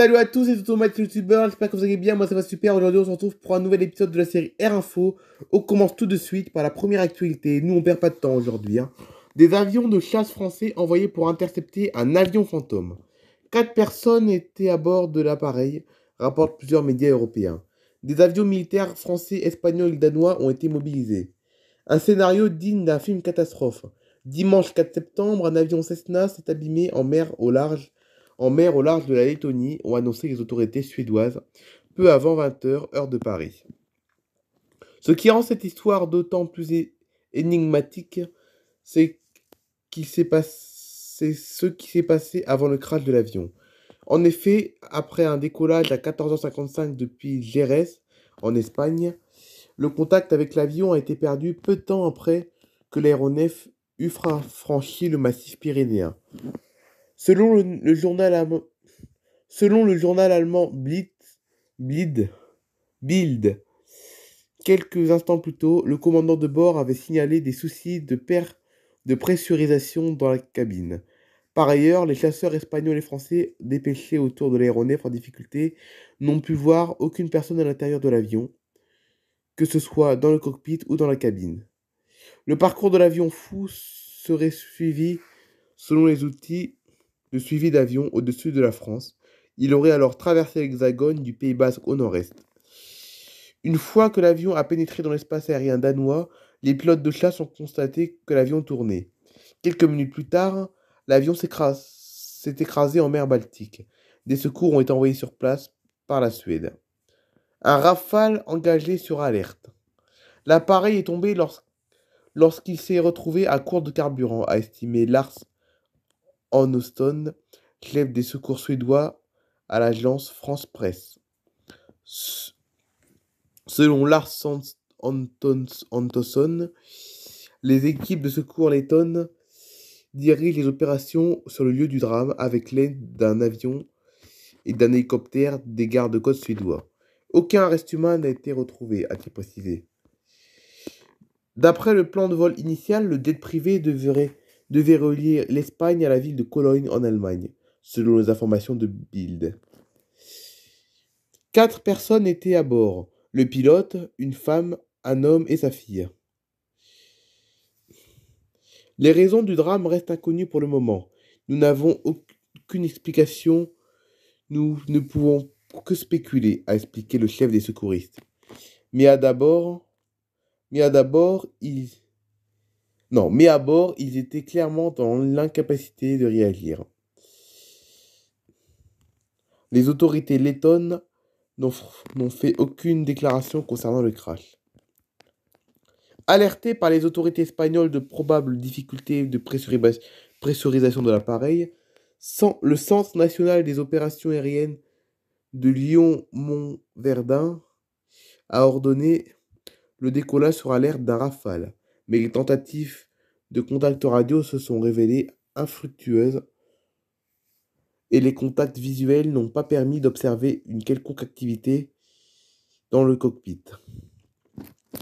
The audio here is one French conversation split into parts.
Salut à tous, c'est automates YouTubeur, youtubeurs, j'espère que vous allez bien, moi ça va super, aujourd'hui on se retrouve pour un nouvel épisode de la série r Info. On commence tout de suite par la première actualité, nous on perd pas de temps aujourd'hui. Hein. Des avions de chasse français envoyés pour intercepter un avion fantôme. Quatre personnes étaient à bord de l'appareil, rapportent plusieurs médias européens. Des avions militaires français, espagnols et danois ont été mobilisés. Un scénario digne d'un film catastrophe. Dimanche 4 septembre, un avion Cessna s'est abîmé en mer au large en mer au large de la Lettonie, ont annoncé les autorités suédoises, peu avant 20h, heure de Paris. Ce qui rend cette histoire d'autant plus énigmatique, c'est ce qui s'est passé avant le crash de l'avion. En effet, après un décollage à 14h55 depuis Jerez, en Espagne, le contact avec l'avion a été perdu peu de temps après que l'aéronef eut franchi le massif pyrénéen. Selon le, journal allemand, selon Blitz, Bild, quelques instants plus tôt, le commandant de bord avait signalé des soucis de, de pressurisation dans la cabine. Par ailleurs, les chasseurs espagnols et français dépêchés autour de l'aéronef en difficulté n'ont pu voir aucune personne à l'intérieur de l'avion, que ce soit dans le cockpit ou dans la cabine. Le parcours de l'avion fou serait suivi, selon les outils de suivi d'avion au-dessus de la France. Il aurait alors traversé l'hexagone du Pays basque au nord-est. Une fois que l'avion a pénétré dans l'espace aérien danois, les pilotes de chasse ont constaté que l'avion tournait. Quelques minutes plus tard, l'avion s'est écrasé en mer Baltique. Des secours ont été envoyés sur place par la Suède. Un rafale engagé sur alerte. L'appareil est tombé lorsqu'il s'est retrouvé à court de carburant, a estimé Lars Austin, chef des secours suédois à l'agence France-Presse. Selon Lars Antonsson, les équipes de secours lettonnes dirigent les opérations sur le lieu du drame avec l'aide d'un avion et d'un hélicoptère des gardes-côtes suédois. Aucun reste humain n'a été retrouvé, a-t-il précisé. D'après le plan de vol initial, le jet privé devrait devait relier l'Espagne à la ville de Cologne en Allemagne, selon les informations de Bild. Quatre personnes étaient à bord. Le pilote, une femme, un homme et sa fille. Les raisons du drame restent inconnues pour le moment. Nous n'avons aucune explication. Nous ne pouvons que spéculer, a expliqué le chef des secouristes. Mais à d'abord, mais à d'abord, il... Non, mais à bord, ils étaient clairement dans l'incapacité de réagir. Les autorités lettonnes n'ont fait aucune déclaration concernant le crash. Alerté par les autorités espagnoles de probables difficultés de pressurisation de l'appareil, le Centre national des opérations aériennes de lyon mont verdun a ordonné le décollage sur alerte d'un rafale mais les tentatives de contact radio se sont révélées infructueuses et les contacts visuels n'ont pas permis d'observer une quelconque activité dans le cockpit.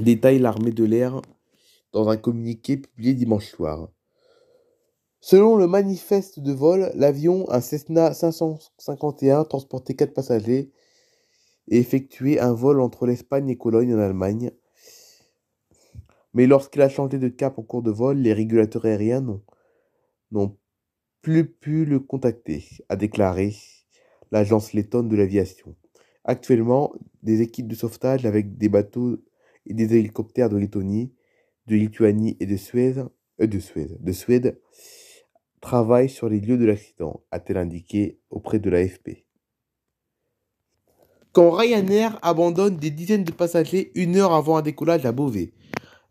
Détaille l'armée de l'air dans un communiqué publié dimanche soir. Selon le manifeste de vol, l'avion, un Cessna 551, transportait 4 passagers et effectuait un vol entre l'Espagne et Cologne en Allemagne. Mais lorsqu'il a changé de cap en cours de vol, les régulateurs aériens n'ont plus pu le contacter, a déclaré l'agence lettonne de l'aviation. Actuellement, des équipes de sauvetage avec des bateaux et des hélicoptères de Lettonie, de Lituanie et de Suède, euh, travaillent sur les lieux de l'accident, a-t-elle indiqué auprès de l'AFP. Quand Ryanair abandonne des dizaines de passagers une heure avant un décollage à Beauvais,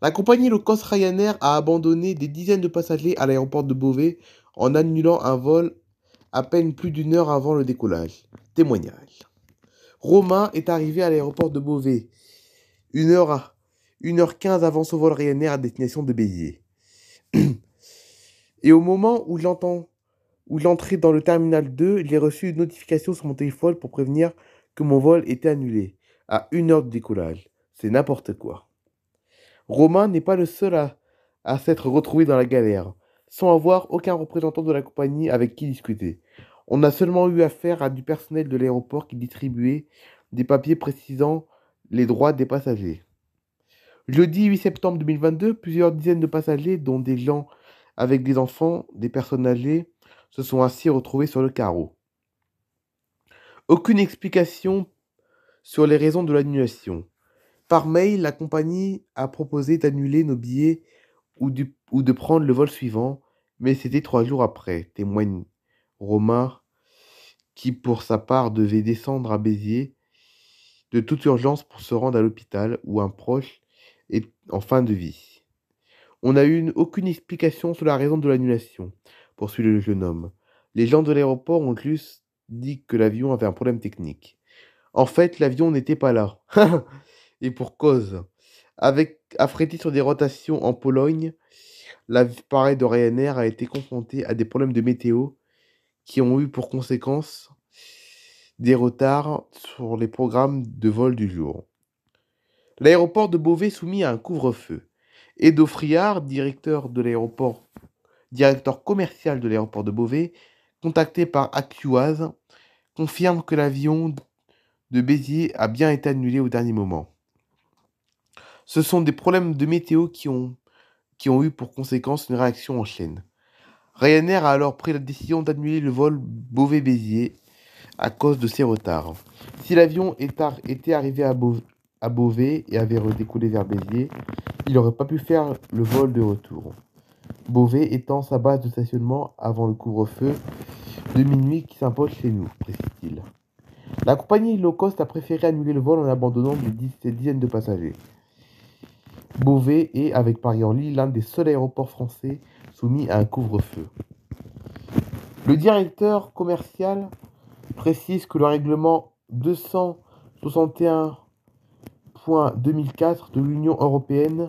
la compagnie low Ryanair a abandonné des dizaines de passagers à l'aéroport de Beauvais en annulant un vol à peine plus d'une heure avant le décollage. Témoignage. Romain est arrivé à l'aéroport de Beauvais une heure, à, 1h15 avant son vol Ryanair à destination de Béziers. Et au moment où j'entends, où l'entrée dans le terminal 2, j'ai reçu une notification sur mon téléphone pour prévenir que mon vol était annulé à une heure de décollage. C'est n'importe quoi. Romain n'est pas le seul à, s'être retrouvé dans la galère, sans avoir aucun représentant de la compagnie avec qui discuter. On a seulement eu affaire à du personnel de l'aéroport qui distribuait des papiers précisant les droits des passagers. Jeudi 8 septembre 2022, plusieurs dizaines de passagers, dont des gens avec des enfants, des personnes âgées, se sont ainsi retrouvés sur le carreau. Aucune explication sur les raisons de l'annulation. Par mail, la compagnie a proposé d'annuler nos billets ou de, prendre le vol suivant, mais c'était trois jours après, témoigne Romain, qui pour sa part devait descendre à Béziers de toute urgence pour se rendre à l'hôpital où un proche est en fin de vie. On n'a eu aucune explication sur la raison de l'annulation, poursuit le jeune homme. Les gens de l'aéroport ont plus dit que l'avion avait un problème technique. En fait, l'avion n'était pas là. Et pour cause. Avec affrété sur des rotations en Pologne, l'appareil de Ryanair a été confronté à des problèmes de météo qui ont eu pour conséquence des retards sur les programmes de vol du jour. L'aéroport de Beauvais soumis à un couvre-feu. Edo Friard, directeur directeur commercial de l'aéroport de Beauvais, contacté par Actuaz, confirme que l'avion de Béziers a bien été annulé au dernier moment. Ce sont des problèmes de météo qui ont, qui ont eu pour conséquence une réaction en chaîne. Ryanair a alors pris la décision d'annuler le vol Beauvais-Béziers à cause de ces retards. Si l'avion était arrivé à, Beauvais, et avait redécoulé vers Béziers, il n'aurait pas pu faire le vol de retour. Beauvais étant sa base de stationnement avant le couvre-feu de minuit qui s'impose chez nous, précise-t-il. La compagnie low cost a préféré annuler le vol en abandonnant des dizaines de passagers. Beauvais est, avec Paris-Orly, l'un des seuls aéroports français soumis à un couvre-feu. Le directeur commercial précise que le règlement 261.2004 de l'Union européenne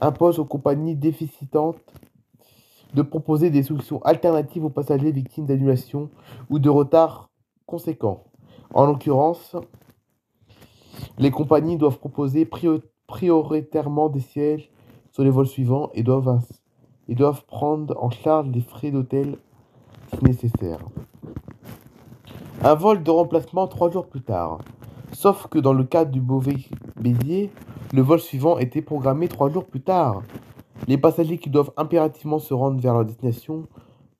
impose aux compagnies déficitantes de proposer des solutions alternatives aux passagers victimes d'annulations ou de retard conséquents. En l'occurrence, les compagnies doivent proposer priorité prioritairement des sièges sur les vols suivants et doivent, doivent prendre en charge les frais d'hôtel si nécessaire. Un vol de remplacement trois jours plus tard. Sauf que dans le cas du Beauvais Béziers, le vol suivant était programmé trois jours plus tard. Les passagers qui doivent impérativement se rendre vers leur destination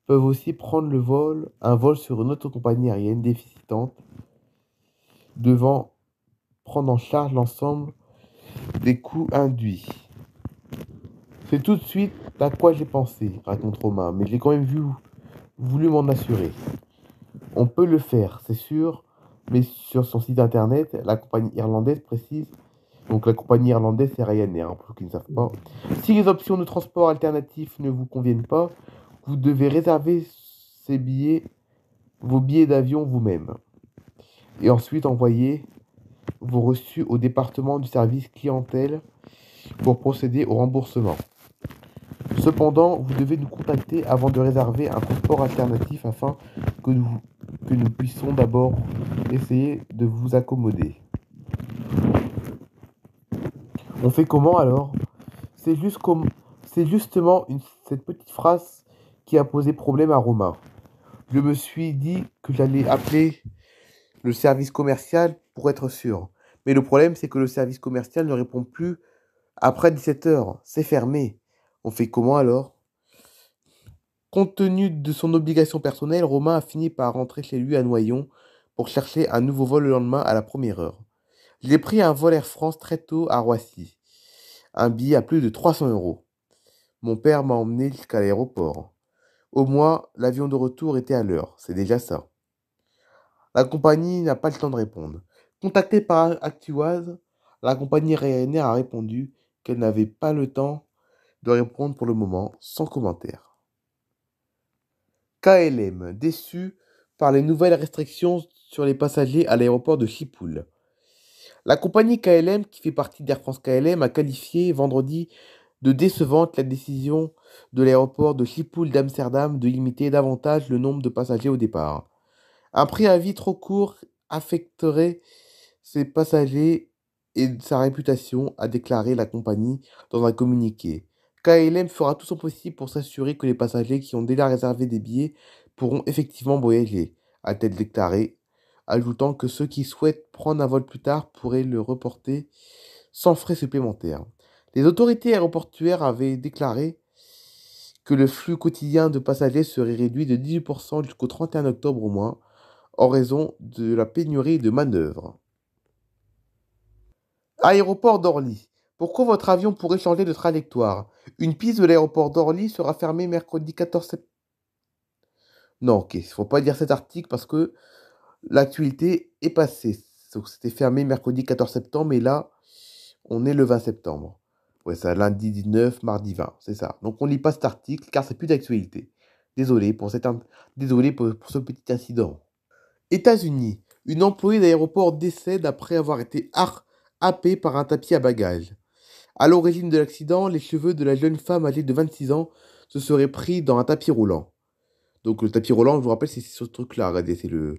peuvent aussi prendre le vol, un vol sur une autre compagnie aérienne déficitante, devant prendre en charge l'ensemble des coups induits. C'est tout de suite à quoi j'ai pensé, raconte Romain, mais j'ai quand même voulu m'en assurer. On peut le faire, c'est sûr, mais sur son site internet, la compagnie irlandaise précise, donc la compagnie irlandaise c'est Ryanair, hein, pour ceux qui ne savent pas, si les options de transport alternatifs ne vous conviennent pas, vous devez réserver ces billets, vos billets d'avion vous-même. Et ensuite envoyer vous reçus au département du service clientèle pour procéder au remboursement. Cependant, vous devez nous contacter avant de réserver un transport alternatif afin que nous, que nous puissions d'abord essayer de vous accommoder. On fait comment alors C'est justement cette petite phrase qui a posé problème à Romain. Je me suis dit que j'allais appeler le service commercial pour être sûr. Mais le problème, c'est que le service commercial ne répond plus après 17 heures. C'est fermé. On fait comment alors Compte tenu de son obligation personnelle, Romain a fini par rentrer chez lui à Noyon pour chercher un nouveau vol le lendemain à la première heure. J'ai pris un vol Air France très tôt à Roissy. Un billet à plus de 300 euros. Mon père m'a emmené jusqu'à l'aéroport. Au moins, l'avion de retour était à l'heure. C'est déjà ça. La compagnie n'a pas le temps de répondre. Contactée par Actuaz, la compagnie Ryanair a répondu qu'elle n'avait pas le temps de répondre pour le moment, sans commentaire. KLM, déçu par les nouvelles restrictions sur les passagers à l'aéroport de Chipoule. La compagnie KLM, qui fait partie d'Air France KLM, a qualifié vendredi de décevante la décision de l'aéroport de Schiphol d'Amsterdam de limiter davantage le nombre de passagers au départ. Un prix à vie trop court affecterait ses passagers et sa réputation, a déclaré la compagnie dans un communiqué. KLM fera tout son possible pour s'assurer que les passagers qui ont déjà réservé des billets pourront effectivement voyager, a-t-elle déclaré, ajoutant que ceux qui souhaitent prendre un vol plus tard pourraient le reporter sans frais supplémentaires. Les autorités aéroportuaires avaient déclaré que le flux quotidien de passagers serait réduit de 18% jusqu'au 31 octobre au moins, en raison de la pénurie de manœuvres. Aéroport d'Orly. Pourquoi votre avion pourrait changer de trajectoire Une piste de l'aéroport d'Orly sera fermée mercredi 14 septembre. Non, ok, il faut pas lire cet article parce que l'actualité est passée. c'était fermé mercredi 14 septembre et là, on est le 20 septembre. Ouais, ça, lundi 19, mardi 20, c'est ça. Donc on lit pas cet article car c'est plus d'actualité. Désolé pour désolé ce petit incident. États-Unis, une employée d'aéroport décède après avoir été harcelée happé par un tapis à bagages. À l'origine de l'accident, les cheveux de la jeune femme âgée de 26 ans se seraient pris dans un tapis roulant. Donc le tapis roulant, je vous rappelle, c'est ce truc-là. Regardez, c'est le,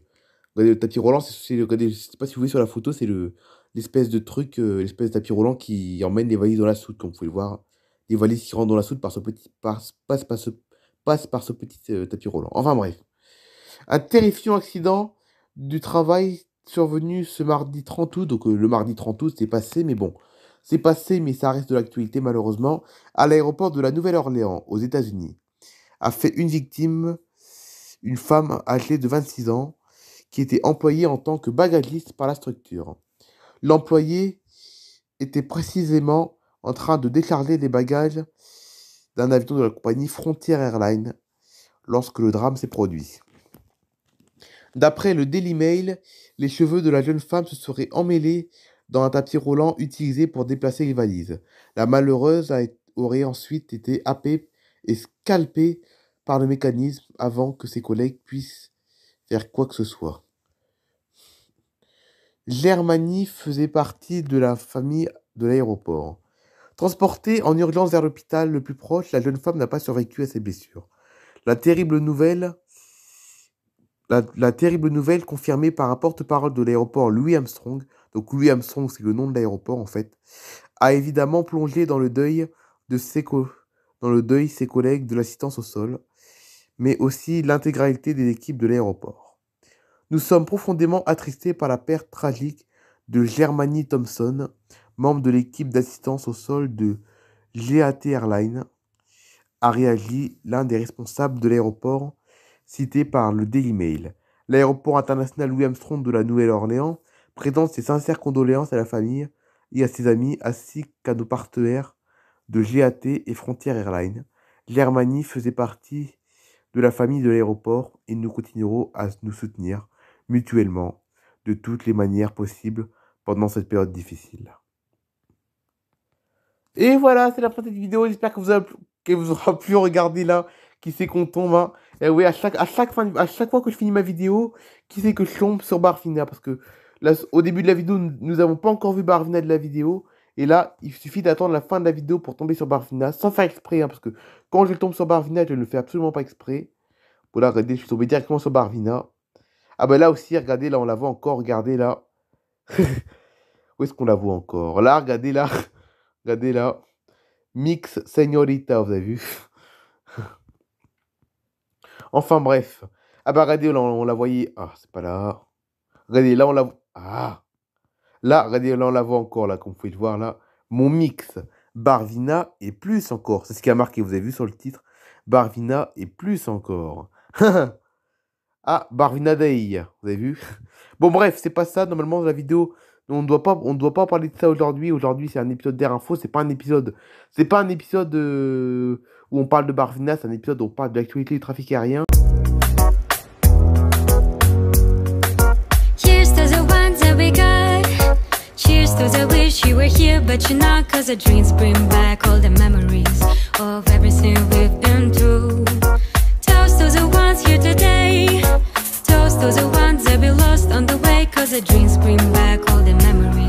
le tapis roulant. C'est, regardez, je sais pas si vous voyez sur la photo, c'est le l'espèce de truc, euh, l'espèce de tapis roulant qui emmène les valises dans la soute, comme vous pouvez le voir. Les valises qui rentrent dans la soute par ce petit, par, passe, passe, passe par ce petit euh, tapis roulant. Enfin bref, un terrifiant accident du travail survenu ce mardi 30 août, donc euh, le mardi 30 août c'est passé, mais bon, c'est passé, mais ça reste de l'actualité malheureusement, à l'aéroport de la Nouvelle-Orléans aux États-Unis, a fait une victime, une femme âgée de 26 ans, qui était employée en tant que bagagiste par la structure. L'employé était précisément en train de décharger les bagages d'un avion de la compagnie Frontier Airlines lorsque le drame s'est produit. D'après le Daily Mail, les cheveux de la jeune femme se seraient emmêlés dans un tapis roulant utilisé pour déplacer les valises. La malheureuse aurait ensuite été happée et scalpée par le mécanisme avant que ses collègues puissent faire quoi que ce soit. Germanie faisait partie de la famille de l'aéroport. Transportée en urgence vers l'hôpital le plus proche, la jeune femme n'a pas survécu à ses blessures. La terrible nouvelle la, terrible nouvelle confirmée par un porte-parole de l'aéroport Louis Armstrong, donc Louis Armstrong c'est le nom de l'aéroport en fait, a évidemment plongé dans le deuil de ses, dans le deuil ses collègues de l'assistance au sol, mais aussi l'intégralité des équipes de l'aéroport. Nous sommes profondément attristés par la perte tragique de Germany Thompson, membre de l'équipe d'assistance au sol de GAT Airlines, a réagi l'un des responsables de l'aéroport cité par le Daily Mail. L'aéroport international Louis Armstrong de la Nouvelle-Orléans présente ses sincères condoléances à la famille et à ses amis, ainsi qu'à nos partenaires de GAT et Frontier Airlines. L'Hermanie faisait partie de la famille de l'aéroport et nous continuerons à nous soutenir mutuellement de toutes les manières possibles pendant cette période difficile. Et voilà, c'est la fin de cette vidéo. J'espère que vous aura plu regarder là qui sait qu'on tombe Et hein. eh oui, à chaque, à chaque fin, à chaque fois que je finis ma vidéo, qui sait que je tombe sur Barvina Parce que au début de la vidéo, nous n'avons pas encore vu Barvina de la vidéo. Et là, il suffit d'attendre la fin de la vidéo pour tomber sur Barvina, sans faire exprès, hein, parce que quand je tombe sur Barvina, je ne le fais absolument pas exprès. Voilà, regardez, je suis tombé directement sur Barvina. Ah ben là aussi, regardez, là on la voit encore, regardez là. Où est-ce qu'on la voit encore Là, regardez là. Regardez là. Mix Señorita, vous avez vu Enfin bref. Ah bah regardez, là, on la voyait. Ah, c'est pas là. Regardez, là on la voit. Ah Là, regardez, là on la voit encore, là, comme vous pouvez le voir là. Mon mix. Barvina et plus encore. C'est ce qui a marqué, vous avez vu sur le titre. Barvina et plus encore. ah, Barvina Day, vous avez vu Bon bref, c'est pas ça, normalement la vidéo on ne doit pas, on doit pas parler de ça aujourd'hui. Aujourd'hui, c'est un épisode d'Air Info. C'est pas un épisode, c'est pas un épisode euh, où on parle de Barvinas C'est un épisode où on parle de l'actualité du trafic aérien. the dreams bring back all the memories